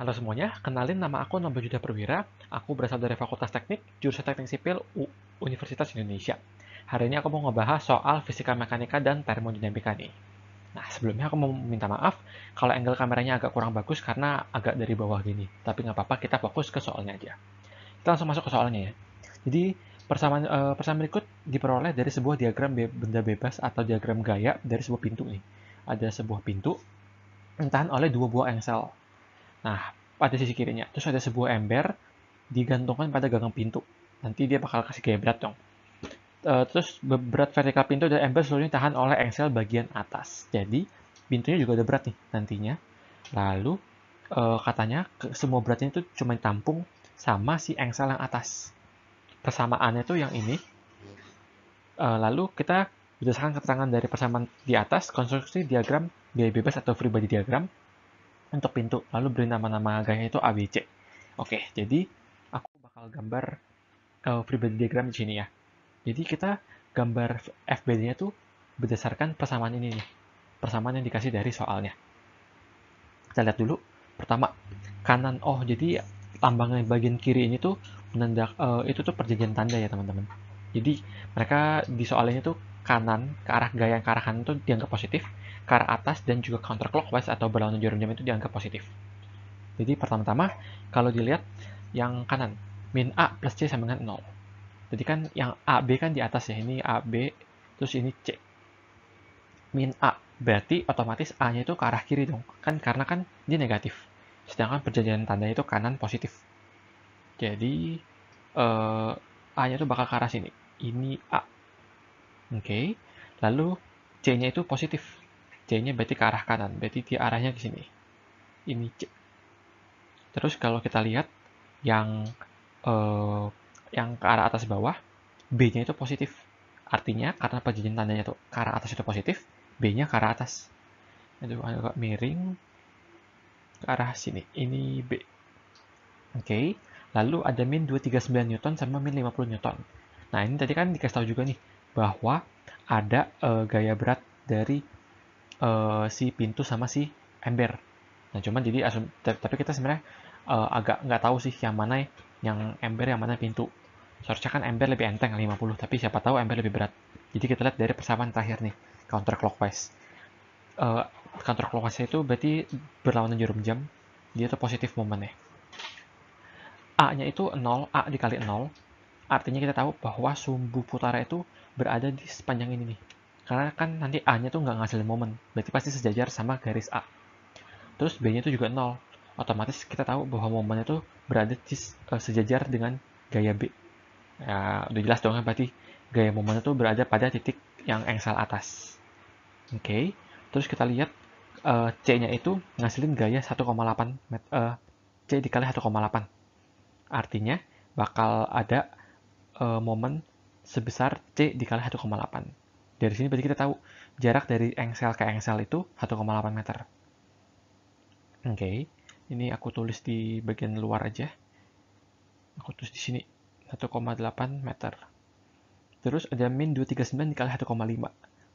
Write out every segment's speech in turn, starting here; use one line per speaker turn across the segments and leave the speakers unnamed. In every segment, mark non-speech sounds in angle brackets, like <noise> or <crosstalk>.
Halo semuanya, kenalin nama aku Nomba Juda Perwira. Aku berasal dari Fakultas Teknik, jurusan Teknik Sipil U Universitas Indonesia. Hari ini aku mau ngebahas soal fisika mekanika dan termodinamika nih. Nah, sebelumnya aku mau minta maaf kalau angle kameranya agak kurang bagus karena agak dari bawah gini. Tapi nggak apa-apa, kita fokus ke soalnya aja. Kita langsung masuk ke soalnya ya. Jadi, persamaan, uh, persamaan berikut diperoleh dari sebuah diagram be benda bebas atau diagram gaya dari sebuah pintu nih. Ada sebuah pintu, ditahan oleh dua buah engsel. Nah, pada sisi kirinya. Terus ada sebuah ember digantungkan pada gagang pintu. Nanti dia bakal kasih gaya berat dong. E, terus berat vertikal pintu dan ember seluruhnya tahan oleh engsel bagian atas. Jadi pintunya juga ada berat nih nantinya. Lalu e, katanya semua beratnya itu cuma tampung sama si engsel yang atas. Persamaannya tuh yang ini. E, lalu kita berdasarkan keterangan dari persamaan di atas, konstruksi diagram biaya bebas atau free body diagram untuk pintu, lalu beri nama-nama gaya itu ABC. Oke, jadi aku bakal gambar uh, eh, free body diagram di sini ya. Jadi kita gambar FBD-nya tuh berdasarkan persamaan ini nih. Persamaan yang dikasih dari soalnya. Kita lihat dulu. Pertama, kanan. Oh, jadi lambang bagian kiri ini tuh menandak uh, itu tuh perjanjian tanda ya, teman-teman. Jadi mereka di soalnya tuh kanan ke arah gaya yang ke arah kanan tuh dianggap positif, ke arah atas dan juga counter clockwise atau berlawanan jarum jam itu dianggap positif. Jadi pertama-tama kalau dilihat yang kanan, min A plus C sama dengan 0. Jadi kan yang a b kan di atas ya, ini a b, terus ini C. Min A, berarti otomatis A-nya itu ke arah kiri dong, kan karena kan dia negatif. Sedangkan perjanjian tanda itu kanan positif. Jadi uh, A-nya itu bakal ke arah sini. Ini A. Oke, okay. lalu C-nya itu positif. C-nya berarti ke arah kanan, berarti dia arahnya ke sini. Ini C. Terus kalau kita lihat yang eh, yang ke arah atas bawah, B-nya itu positif. Artinya karena perjanjian tandanya itu ke arah atas itu positif, B-nya ke arah atas. Itu agak miring ke arah sini. Ini B. Oke. Okay. Lalu ada min 239 Newton sama min 50 Newton. Nah, ini tadi kan dikasih tahu juga nih bahwa ada uh, gaya berat dari uh, si pintu sama si ember. Nah cuman jadi asum, tapi kita sebenarnya uh, agak nggak tahu sih yang mana ya, yang ember yang mana pintu. Seharusnya kan ember lebih enteng 50, tapi siapa tahu ember lebih berat. Jadi kita lihat dari persamaan terakhir nih, counter clockwise. Uh, eh, counter clockwise itu berarti berlawanan jarum jam, dia itu positif momennya. A-nya itu 0, A dikali 0, artinya kita tahu bahwa sumbu putara itu berada di sepanjang ini nih. Karena kan nanti A-nya tuh nggak ngasilin momen, berarti pasti sejajar sama garis A. Terus B-nya itu juga nol Otomatis kita tahu bahwa momennya tuh berada di eh, sejajar dengan gaya B. Ya, udah jelas dong kan berarti gaya momennya tuh berada pada titik yang engsel atas. Oke, okay. terus kita lihat uh, eh, C-nya itu ngasilin gaya 1,8 uh, eh, C dikali 1,8. Artinya bakal ada uh, momen sebesar C dikali 1,8. Dari sini berarti kita tahu jarak dari engsel ke engsel itu 1,8 meter. Oke, okay. ini aku tulis di bagian luar aja. Aku tulis di sini 1,8 meter. Terus ada min 239 dikali 1,5. Oke,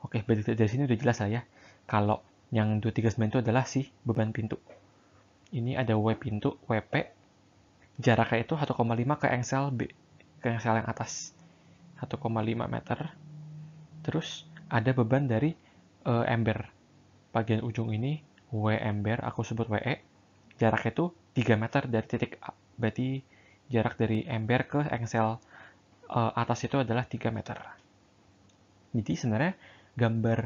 okay, berarti dari sini udah jelas lah ya. Kalau yang 239 itu adalah si beban pintu. Ini ada W pintu, WP. Jaraknya itu 1,5 ke engsel B, ke engsel yang atas. 1,5 meter terus ada beban dari e, eh, ember bagian ujung ini W ember aku sebut WE jaraknya itu 3 meter dari titik A berarti jarak dari ember ke engsel e, atas itu adalah 3 meter jadi sebenarnya gambar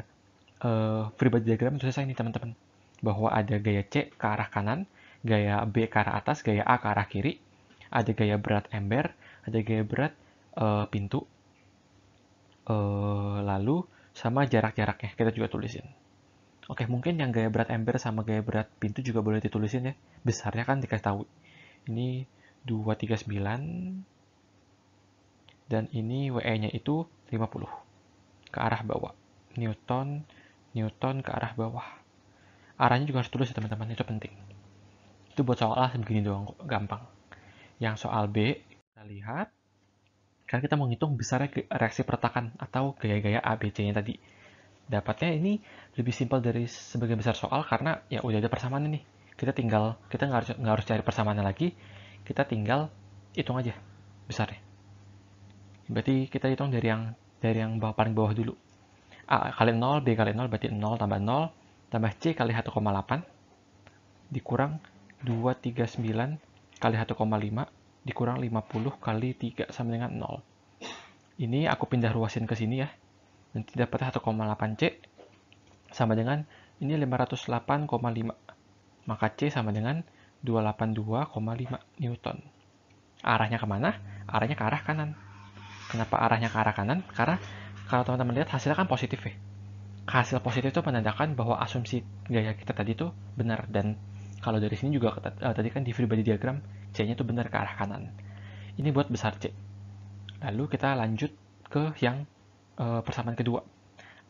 e, eh, free diagram itu selesai ini teman-teman bahwa ada gaya C ke arah kanan gaya B ke arah atas gaya A ke arah kiri ada gaya berat ember ada gaya berat e, pintu Eh, lalu sama jarak-jaraknya kita juga tulisin. Oke, mungkin yang gaya berat ember sama gaya berat pintu juga boleh ditulisin ya. Besarnya kan dikasih tahu. Ini 239 dan ini WE-nya itu 50 ke arah bawah. Newton, Newton ke arah bawah. Arahnya juga harus tulis ya teman-teman, itu penting. Itu buat soal A segini doang, gampang. Yang soal B, kita lihat. Karena kita menghitung besarnya reaksi pertakan atau gaya-gaya ABC-nya tadi. Dapatnya ini lebih simpel dari sebagian besar soal karena ya udah ada persamaan ini. Kita tinggal, kita nggak harus, nggak harus cari persamaannya lagi, kita tinggal hitung aja besarnya. Berarti kita hitung dari yang dari yang bawah, paling bawah dulu. A kali 0, B kali 0, berarti 0 tambah 0, tambah C kali 1,8, dikurang 239 kali 1,5 dikurang 50 kali 3 sama dengan 0. Ini aku pindah ruasin ke sini ya. Nanti dapat 1,8C sama dengan ini 508,5. Maka C sama dengan 282,5 Newton. Arahnya kemana? Arahnya ke arah kanan. Kenapa arahnya ke arah kanan? Karena kalau teman-teman lihat hasilnya kan positif ya. Hasil positif itu menandakan bahwa asumsi gaya kita tadi itu benar dan kalau dari sini juga eh, tadi kan di free body diagram C-nya itu benar ke arah kanan. Ini buat besar C. Lalu kita lanjut ke yang e, persamaan kedua.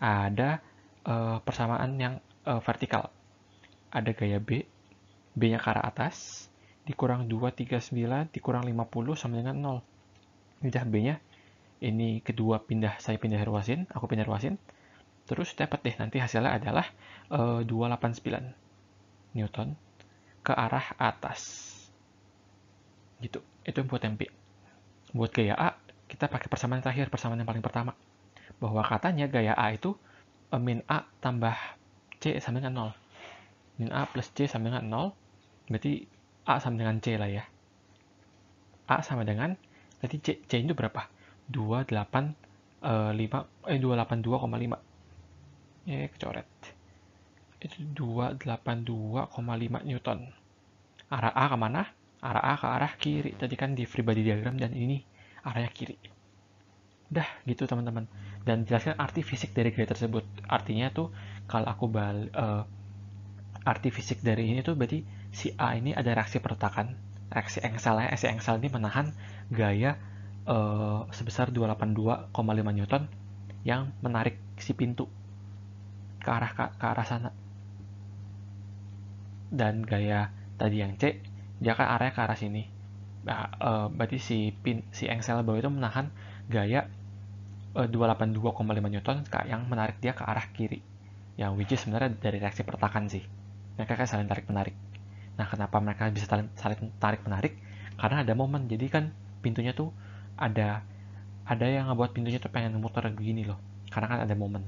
Ada e, persamaan yang e, vertikal. Ada gaya B, B-nya ke arah atas, dikurang 239, dikurang 50, sama dengan 0. Udah B-nya, ini kedua pindah, saya pindah ruasin, aku pindah ruasin. Terus dapat deh, nanti hasilnya adalah e, 289 Newton ke arah atas gitu itu buat yang buat gaya A kita pakai persamaan terakhir persamaan yang paling pertama bahwa katanya gaya A itu eh, min A tambah C sama dengan 0 min A plus C sama dengan 0 berarti A sama dengan C lah ya A sama dengan berarti C, C itu berapa? 285 eh 282,5 eh, ya kecoret itu 282,5 Newton arah A kemana? arah A ke arah kiri tadi kan di free body diagram dan ini arahnya kiri dah gitu teman-teman dan jelaskan arti fisik dari gaya tersebut artinya tuh kalau aku bal uh, arti fisik dari ini tuh berarti si A ini ada reaksi pertakan. reaksi engselnya si engsel ini menahan gaya uh, sebesar 282,5 newton yang menarik si pintu ke arah ke, ke arah sana dan gaya tadi yang C dia kan arahnya ke arah sini nah, uh, berarti si pin si engsel bawah itu menahan gaya eh, uh, 282,5 newton yang menarik dia ke arah kiri yang which is sebenarnya dari reaksi pertakan sih mereka kan saling tarik menarik nah kenapa mereka bisa saling tarik menarik karena ada momen jadi kan pintunya tuh ada ada yang ngebuat pintunya tuh pengen muter begini loh karena kan ada momen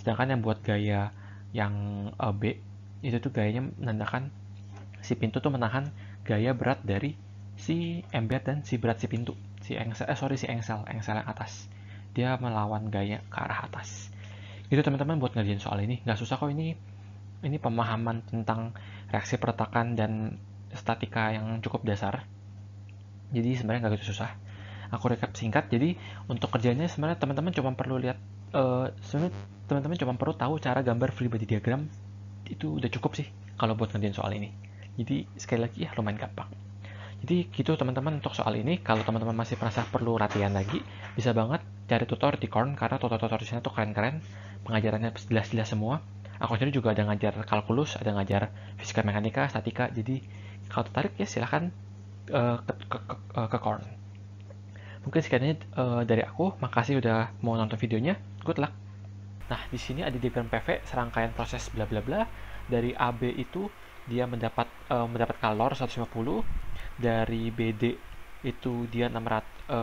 sedangkan yang buat gaya yang uh, B itu tuh gayanya menandakan si pintu tuh menahan gaya berat dari si ember dan si berat si pintu si engsel eh sorry si engsel engsel yang atas dia melawan gaya ke arah atas gitu teman-teman buat ngerjain soal ini nggak susah kok ini ini pemahaman tentang reaksi peretakan dan statika yang cukup dasar jadi sebenarnya nggak gitu susah aku rekap singkat jadi untuk kerjanya sebenarnya teman-teman cuma perlu lihat uh, sebenarnya teman-teman cuma perlu tahu cara gambar free body diagram itu udah cukup sih kalau buat ngerjain soal ini jadi sekali lagi ya lumayan gampang. Jadi gitu teman-teman untuk soal ini, kalau teman-teman masih merasa perlu latihan lagi, bisa banget cari tutor di Korn karena tutor-tutor di sana tuh keren-keren, pengajarannya jelas-jelas semua. Aku sendiri juga ada ngajar kalkulus, ada ngajar fisika mekanika, statika, jadi kalau tertarik ya silahkan uh, ke, ke, ke, eh, ke Korn. Mungkin sekian uh, dari aku, makasih udah mau nonton videonya, good luck. Nah, di sini ada diagram PV, serangkaian proses bla bla bla, dari AB itu dia mendapat e, mendapat kalor 150 dari BD itu dia 600 e, e,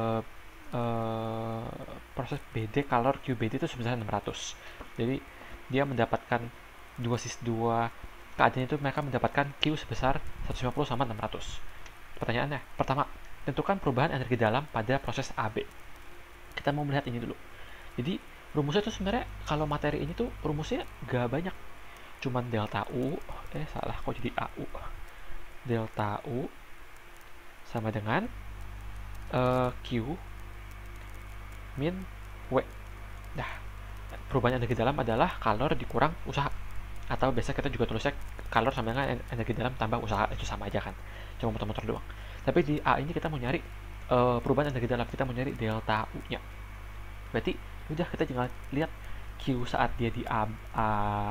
proses BD kalor QBD itu sebesar 600 jadi dia mendapatkan dua sis dua keadaan itu mereka mendapatkan Q sebesar 150 sama 600 pertanyaannya pertama tentukan perubahan energi dalam pada proses AB kita mau melihat ini dulu jadi rumusnya itu sebenarnya kalau materi ini tuh rumusnya gak banyak cuman delta U eh salah kok jadi AU delta U sama dengan uh, Q min W nah perubahan energi dalam adalah kalor dikurang usaha atau biasa kita juga tulisnya kalor sama dengan energi dalam tambah usaha itu sama aja kan cuma motor-motor doang tapi di A ini kita mau nyari uh, perubahan energi dalam kita mau nyari delta U nya berarti udah kita tinggal lihat Q saat dia di A, A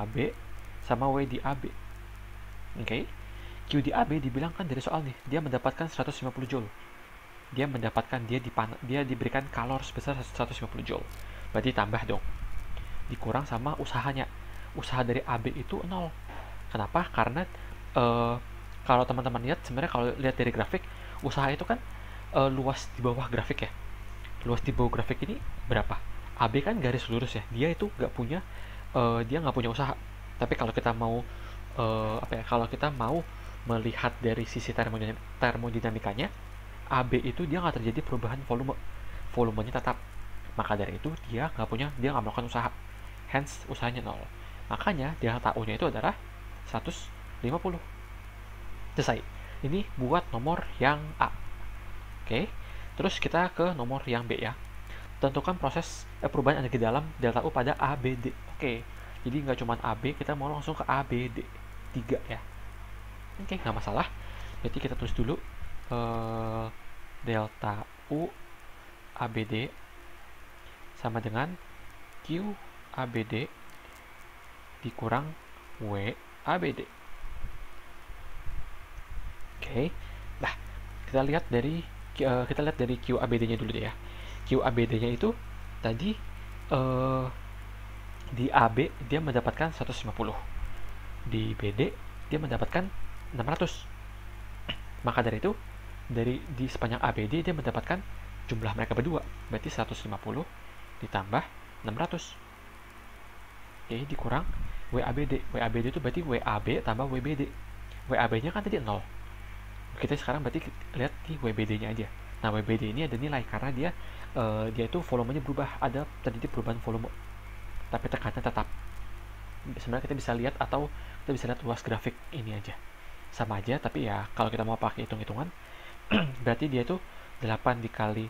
B sama W di AB. Oke. Okay? Q di AB dibilangkan dari soal nih, dia mendapatkan 150 joule. Dia mendapatkan dia dipan, dia diberikan kalor sebesar 150 joule. Berarti tambah dong. Dikurang sama usahanya. Usaha dari AB itu 0. Kenapa? Karena uh, kalau teman-teman lihat sebenarnya kalau lihat dari grafik, usaha itu kan uh, luas di bawah grafik ya. Luas di bawah grafik ini berapa? AB kan garis lurus ya. Dia itu nggak punya uh, dia nggak punya usaha tapi kalau kita mau uh, apa ya? Kalau kita mau melihat dari sisi termodinam termodinamikanya, AB itu dia nggak terjadi perubahan volume, volumenya tetap. Maka dari itu dia nggak punya, dia nggak melakukan usaha, hence usahanya nol. Makanya delta U-nya itu adalah 150. Selesai. Ini buat nomor yang A. Oke. Terus kita ke nomor yang B ya. Tentukan proses eh, perubahan energi dalam delta U pada ABD. Oke jadi nggak cuma AB kita mau langsung ke ABD 3 ya oke okay, nggak masalah Jadi kita tulis dulu uh, delta U ABD sama dengan Q ABD dikurang W ABD oke okay. nah kita lihat dari uh, kita lihat dari Q ABD nya dulu deh ya Q ABD nya itu tadi uh, di AB dia mendapatkan 150 di BD dia mendapatkan 600 maka dari itu dari di sepanjang ABD dia mendapatkan jumlah mereka berdua berarti 150 ditambah 600 oke dikurang WABD WABD itu berarti WAB tambah WBD WAB nya kan tadi 0 kita sekarang berarti lihat di WBD nya aja nah WBD ini ada nilai karena dia uh, dia itu volumenya berubah ada terjadi perubahan volume tapi tekanan tetap sebenarnya kita bisa lihat atau kita bisa lihat luas grafik ini aja sama aja tapi ya kalau kita mau pakai hitung-hitungan <clears throat> berarti dia itu 8 dikali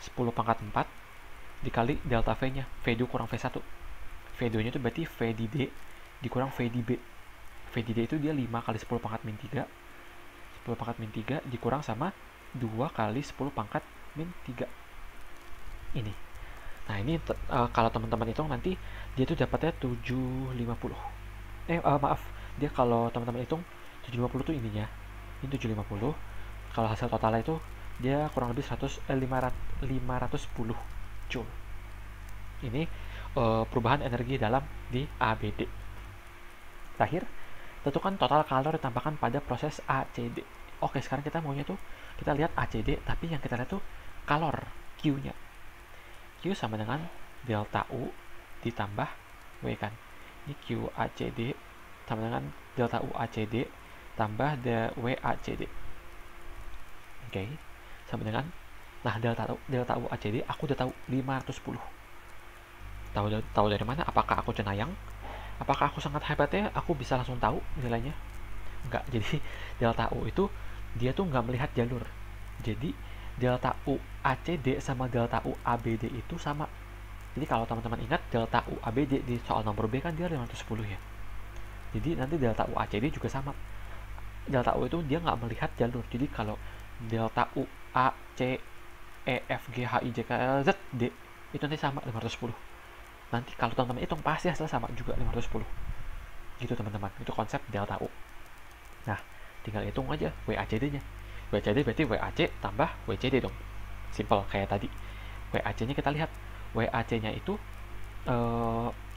10 pangkat 4 dikali delta V nya V2 kurang V1 V2 nya itu berarti V di D dikurang V di B V di D itu dia 5 kali 10 pangkat min 3 10 pangkat min 3 dikurang sama 2 kali 10 pangkat min 3 ini Nah, ini uh, kalau teman-teman hitung nanti dia tuh dapatnya 750. Eh, uh, maaf. Dia kalau teman-teman hitung 750 tuh ininya. Ini 750. Kalau hasil totalnya itu dia kurang lebih 100 eh, 500 510 joule. Ini uh, perubahan energi dalam di ABD. Terakhir, tentukan total kalor ditambahkan pada proses ACD. Oke, sekarang kita maunya tuh kita lihat ACD tapi yang kita lihat tuh kalor Q-nya Q sama dengan delta U ditambah W kan. Ini Q ACD sama dengan delta U ACD tambah W ACD. Oke, okay. sama dengan nah delta U, delta U ACD aku udah tahu 510. Tahu tahu dari mana? Apakah aku cenayang? Apakah aku sangat hebat ya? Aku bisa langsung tahu nilainya? Enggak. <laughs> Jadi delta U itu dia tuh nggak melihat jalur. Jadi delta u d sama delta u d itu sama. Jadi kalau teman-teman ingat delta u d di soal nomor B kan dia 510 ya. Jadi nanti delta u d juga sama. Delta U itu dia nggak melihat jalur. Jadi kalau delta U A C E F G H I J K L Z D itu nanti sama 510. Nanti kalau teman-teman hitung pasti hasilnya sama juga 510. Gitu teman-teman. Itu konsep delta U. Nah, tinggal hitung aja c d nya WCD berarti WAC tambah WCD dong. Simple kayak tadi. WAC-nya kita lihat. WAC-nya itu e,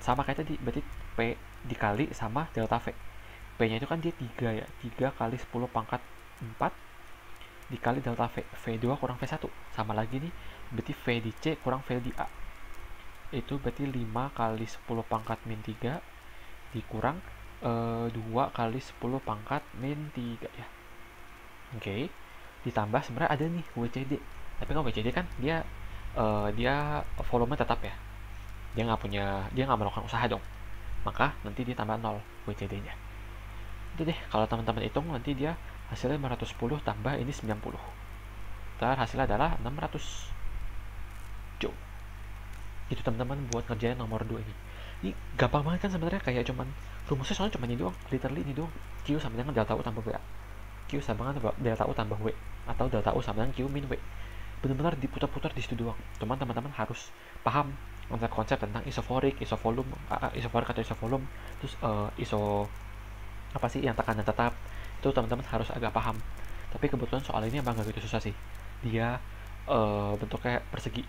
sama kayak tadi, berarti P dikali sama delta V. P-nya itu kan dia 3 ya. 3 kali 10 pangkat 4 dikali delta V. V2 kurang V1. Sama lagi nih, berarti V di C kurang V di A. Itu berarti 5 kali 10 pangkat min 3 dikurang e, eh, 2 kali 10 pangkat min 3 ya. Oke. Okay ditambah sebenarnya ada nih WCD tapi kalau WCD kan dia uh, dia volume tetap ya dia nggak punya dia nggak melakukan usaha dong maka nanti dia tambah 0 WCD nya itu deh kalau teman-teman hitung nanti dia hasilnya 510 tambah ini 90 ntar hasilnya adalah 600 jo itu teman-teman buat ngerjain nomor 2 ini ini gampang banget kan sebenarnya kayak cuman rumusnya soalnya cuman ini doang literally ini doang Q sama dengan delta U tambah B Q sama dengan delta U tambah W atau delta U sama dengan Q min W benar-benar diputar-putar di situ doang cuman teman-teman harus paham konsep konsep tentang isoforik, isovolum, uh, isoforik atau isovolum, terus uh, iso apa sih yang tekanan tetap itu teman-teman harus agak paham. Tapi kebetulan soal ini emang gak gitu susah sih. Dia uh, bentuknya persegi,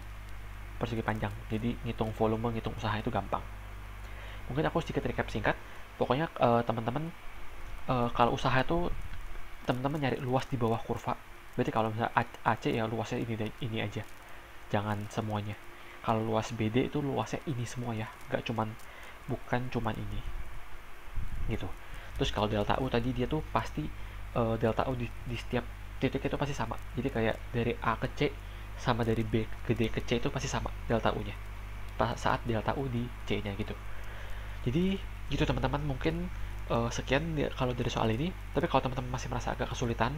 persegi panjang. Jadi ngitung volume, ngitung usaha itu gampang. Mungkin aku sedikit recap singkat. Pokoknya uh, teman-teman uh, kalau usaha itu teman-teman nyari luas di bawah kurva berarti kalau misalnya AC ya luasnya ini ini aja jangan semuanya kalau luas BD itu luasnya ini semua ya gak cuman bukan cuman ini gitu terus kalau delta U tadi dia tuh pasti uh, delta U di, di setiap titik itu pasti sama jadi kayak dari A ke C sama dari B ke D ke C itu pasti sama delta U nya saat delta U di C nya gitu jadi gitu teman-teman mungkin uh, sekian ya kalau dari soal ini tapi kalau teman-teman masih merasa agak kesulitan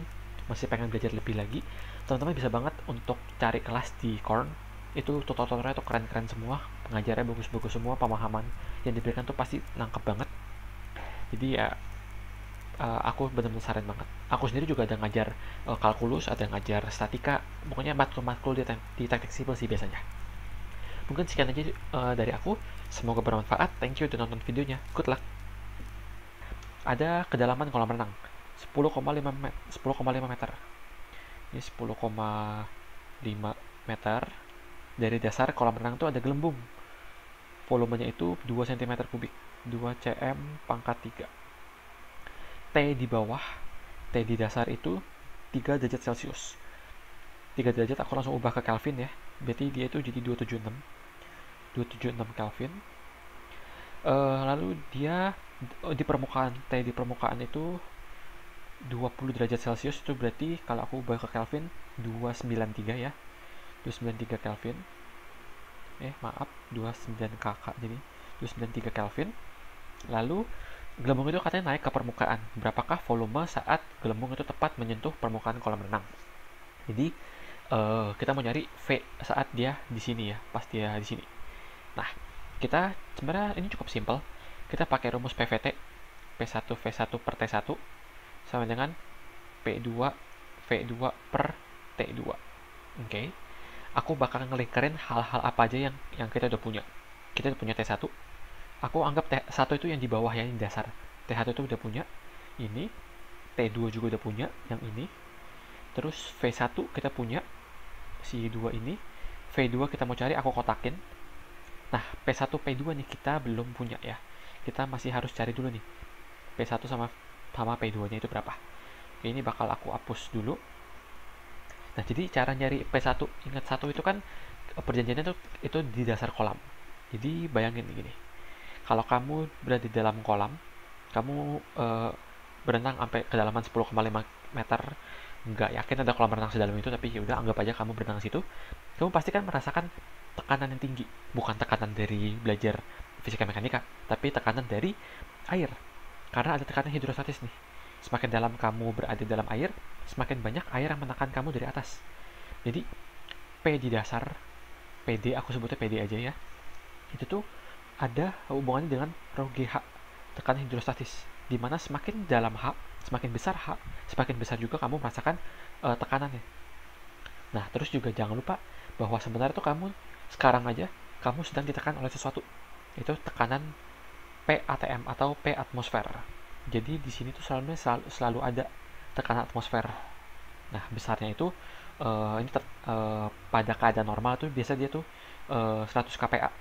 masih pengen belajar lebih lagi teman-teman bisa banget untuk cari kelas di Korn itu tutor-tutornya tuh keren-keren semua pengajarnya bagus-bagus semua pemahaman yang diberikan tuh pasti nangkep banget jadi ya uh, aku benar-benar saran banget aku sendiri juga ada ngajar uh, kalkulus ada ngajar statika pokoknya matkul-matkul di, te di teknik sipil sih biasanya mungkin sekian aja uh, dari aku semoga bermanfaat thank you udah nonton videonya good luck ada kedalaman kolam renang 10,5 met 10,5 meter ini 10,5 meter dari dasar kolam renang itu ada gelembung volumenya itu 2 cm kubik 2 cm pangkat 3 T di bawah T di dasar itu 3 derajat celcius 3 derajat aku langsung ubah ke Kelvin ya berarti dia itu jadi 276 276 Kelvin uh, lalu dia Oh, di permukaan T di permukaan itu 20 derajat Celcius itu berarti kalau aku ubah ke Kelvin 293 ya 293 Kelvin eh maaf 29 kakak jadi 293 Kelvin lalu gelembung itu katanya naik ke permukaan berapakah volume saat gelembung itu tepat menyentuh permukaan kolam renang jadi uh, kita mau nyari V saat dia di sini ya pas dia di sini nah kita sebenarnya ini cukup simple kita pakai rumus PVT P1 V1 per T1 sama dengan P2 V2 per T2 oke okay. aku bakal ngelikerin hal-hal apa aja yang yang kita udah punya kita udah punya T1 aku anggap T1 itu yang di bawah ya yang dasar T1 itu udah punya ini T2 juga udah punya yang ini terus V1 kita punya si 2 ini V2 kita mau cari aku kotakin nah P1 P2 nih kita belum punya ya kita masih harus cari dulu nih P1 sama sama P2 nya itu berapa ini bakal aku hapus dulu nah jadi cara nyari P1 ingat satu itu kan eh, perjanjiannya itu, itu di dasar kolam jadi bayangin gini kalau kamu berada di dalam kolam kamu uh, berenang sampai kedalaman 10,5 meter nggak yakin ada kolam renang sedalam itu tapi ya udah anggap aja kamu berenang situ kamu pasti kan merasakan tekanan yang tinggi bukan tekanan dari belajar fisika mekanika tapi tekanan dari air karena ada tekanan hidrostatis nih semakin dalam kamu berada dalam air semakin banyak air yang menekan kamu dari atas jadi P di dasar PD aku sebutnya PD aja ya itu tuh ada hubungannya dengan rho GH tekanan hidrostatis dimana semakin dalam hak semakin besar hak semakin besar juga kamu merasakan uh, tekanannya nah terus juga jangan lupa bahwa sebenarnya tuh kamu sekarang aja kamu sedang ditekan oleh sesuatu itu tekanan PATM atau P atmosfer jadi di sini tuh selalu selalu ada tekanan atmosfer nah besarnya itu uh, ini ter, uh, pada keadaan normal tuh biasa dia tuh uh, 100 kPa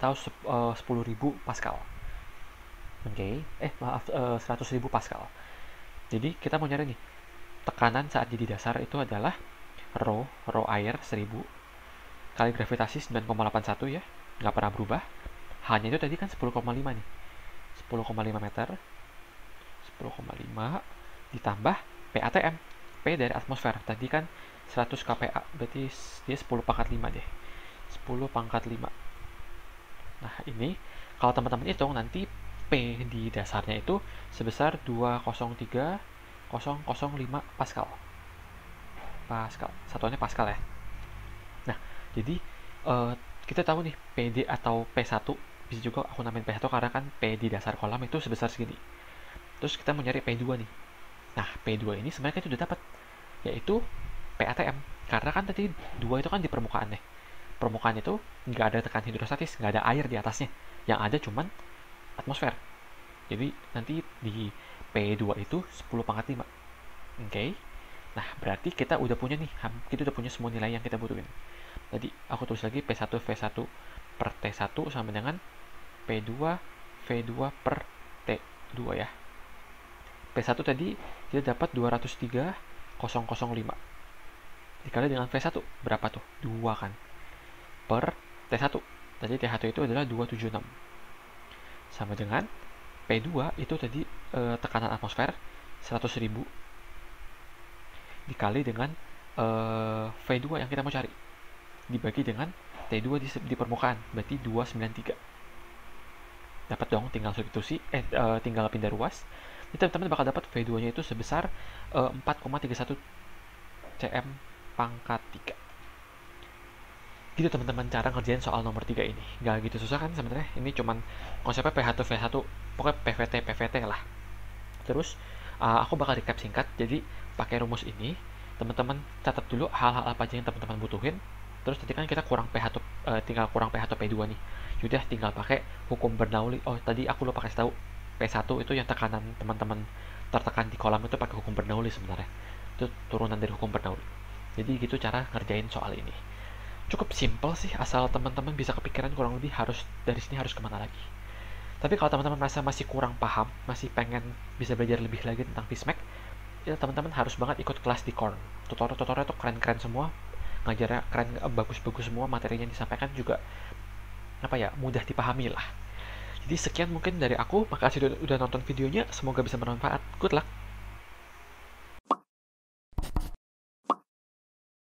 atau uh, 10.000 Pascal oke okay. eh maaf eh, seratus 100.000 pascal jadi kita mau nyari nih tekanan saat jadi dasar itu adalah rho rho air 1000 kali gravitasi 9,81 ya nggak pernah berubah hanya itu tadi kan 10,5 nih 10,5 meter 10,5 ditambah PATM P dari atmosfer tadi kan 100 kPa berarti dia 10 pangkat 5 deh 10 pangkat 5 nah ini kalau teman-teman hitung nanti P di dasarnya itu sebesar 203,005 Pascal. Pascal, satuannya Pascal ya. Nah, jadi uh, kita tahu nih PD atau P1 bisa juga aku namain P1 karena kan P di dasar kolam itu sebesar segini. Terus kita mau nyari P2 nih. Nah, P2 ini sebenarnya kita sudah dapat yaitu PATM. Karena kan tadi dua itu kan di permukaan nih. Permukaan itu nggak ada tekanan hidrostatis, nggak ada air di atasnya. Yang ada cuman atmosfer. Jadi nanti di P2 itu 10 pangkat 5. Oke. Okay? Nah, berarti kita udah punya nih, kita udah punya semua nilai yang kita butuhin. Jadi aku tulis lagi P1 V1 per T1 sama dengan P2 V2 per T2 ya. P1 tadi kita dapat 203,005. Dikali dengan V1 berapa tuh? 2 kan. Per T1. Tadi T1 itu adalah 276 sama dengan P2 itu tadi e, tekanan atmosfer 100.000 dikali dengan e, eh, V2 yang kita mau cari dibagi dengan T2 di, di permukaan berarti 293 dapat dong tinggal substitusi eh, e, tinggal pindah ruas ini teman-teman bakal dapat V2 nya itu sebesar e, 4,31 cm pangkat 3 gitu teman-teman cara ngerjain soal nomor 3 ini nggak gitu susah kan sebenarnya ini cuman konsepnya PH1 V1 pokoknya PVT PVT lah terus uh, aku bakal recap singkat jadi pakai rumus ini teman-teman catat dulu hal-hal apa aja yang teman-teman butuhin terus tadi kan kita kurang PH1 uh, eh, tinggal kurang PH1 P2 nih yaudah tinggal pakai hukum Bernoulli oh tadi aku lupa kasih tahu P1 itu yang tekanan teman-teman tertekan di kolam itu pakai hukum Bernoulli sebenarnya itu turunan dari hukum Bernoulli jadi gitu cara ngerjain soal ini cukup simple sih asal teman-teman bisa kepikiran kurang lebih harus dari sini harus kemana lagi tapi kalau teman-teman merasa masih kurang paham masih pengen bisa belajar lebih lagi tentang PSMAC ya teman-teman harus banget ikut kelas di Korn tutorial-tutorial tuh keren-keren semua ngajarnya keren eh, bagus-bagus semua materinya yang disampaikan juga apa ya mudah dipahami lah jadi sekian mungkin dari aku makasih udah nonton videonya semoga bisa bermanfaat good luck